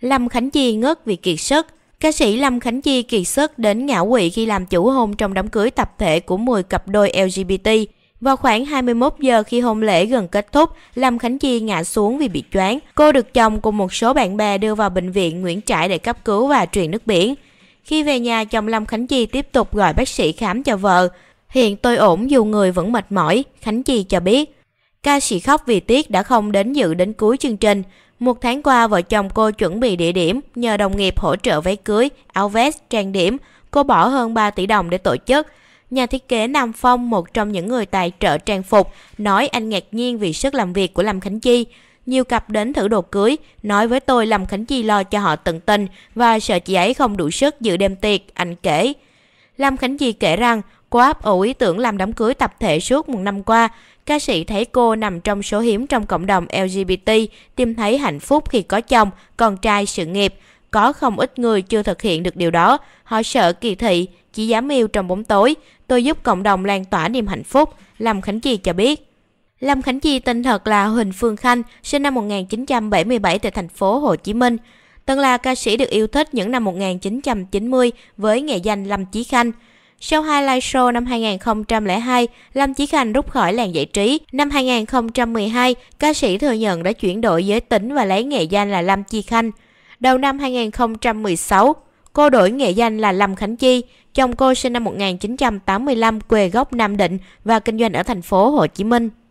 Lâm Khánh Chi ngất vì kiệt sức. Ca sĩ Lâm Khánh Chi kiệt sức đến ngã quỵ khi làm chủ hôn trong đám cưới tập thể của 10 cặp đôi LGBT. Vào khoảng 21 giờ khi hôn lễ gần kết thúc, Lâm Khánh Chi ngã xuống vì bị choáng. Cô được chồng cùng một số bạn bè đưa vào bệnh viện Nguyễn Trãi để cấp cứu và truyền nước biển. Khi về nhà, chồng Lâm Khánh Chi tiếp tục gọi bác sĩ khám cho vợ. Hiện tôi ổn dù người vẫn mệt mỏi, Khánh Chi cho biết. Ca sĩ khóc vì tiếc đã không đến dự đến cuối chương trình. Một tháng qua, vợ chồng cô chuẩn bị địa điểm, nhờ đồng nghiệp hỗ trợ váy cưới, áo vest, trang điểm. Cô bỏ hơn 3 tỷ đồng để tổ chức. Nhà thiết kế Nam Phong, một trong những người tài trợ trang phục, nói anh ngạc nhiên vì sức làm việc của Lâm Khánh Chi. Nhiều cặp đến thử đồ cưới, nói với tôi Lâm Khánh Chi lo cho họ tận tình và sợ chị ấy không đủ sức dự đêm tiệc, anh kể. Lâm Khánh Chi kể rằng Cô áp ủ ý tưởng làm đám cưới tập thể suốt một năm qua. Ca sĩ thấy cô nằm trong số hiếm trong cộng đồng LGBT, tìm thấy hạnh phúc khi có chồng, con trai, sự nghiệp. Có không ít người chưa thực hiện được điều đó. Họ sợ kỳ thị, chỉ dám yêu trong bóng tối. Tôi giúp cộng đồng lan tỏa niềm hạnh phúc, Lâm Khánh Chi cho biết. Lâm Khánh Chi tên thật là Huỳnh Phương Khanh, sinh năm 1977 tại thành phố Hồ Chí Minh. Từng là ca sĩ được yêu thích những năm 1990 với nghệ danh Lâm Chí Khanh. Sau hai live show năm 2002, Lâm Chí Khanh rút khỏi làng giải trí. Năm 2012, ca sĩ thừa nhận đã chuyển đổi giới tính và lấy nghệ danh là Lâm Chi Khanh. Đầu năm 2016, cô đổi nghệ danh là Lâm Khánh Chi. Chồng cô sinh năm 1985, quê gốc Nam Định và kinh doanh ở thành phố Hồ Chí Minh.